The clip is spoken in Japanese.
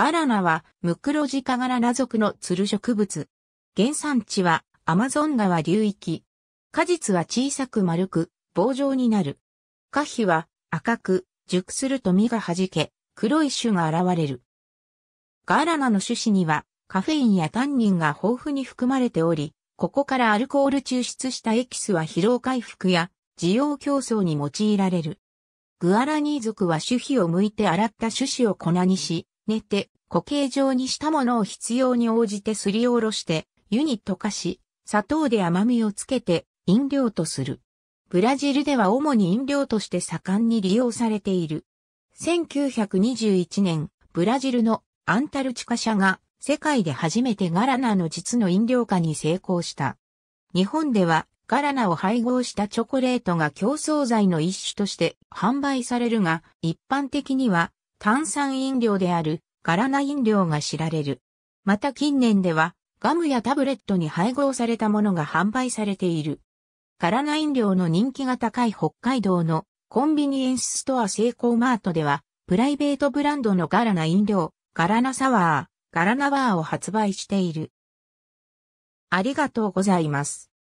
ガラナは、ムクロジカガラナ属のつる植物。原産地は、アマゾン川流域。果実は小さく丸く、棒状になる。果皮は、赤く、熟すると実が弾け、黒い種が現れる。ガラナの種子には、カフェインやタンニンが豊富に含まれており、ここからアルコール抽出したエキスは疲労回復や、需要競争に用いられる。グアラニー族は種皮を剥いて洗った種子を粉にし、寝て、固形状にしたものを必要に応じてすりおろして、湯に溶かし、砂糖で甘みをつけて飲料とする。ブラジルでは主に飲料として盛んに利用されている。1921年、ブラジルのアンタルチカ社が世界で初めてガラナの実の飲料化に成功した。日本ではガラナを配合したチョコレートが競争剤の一種として販売されるが、一般的には炭酸飲料であるガラナ飲料が知られる。また近年ではガムやタブレットに配合されたものが販売されている。ガラナ飲料の人気が高い北海道のコンビニエンスストアセイコーマートではプライベートブランドのガラナ飲料、ガラナサワー、ガラナバーを発売している。ありがとうございます。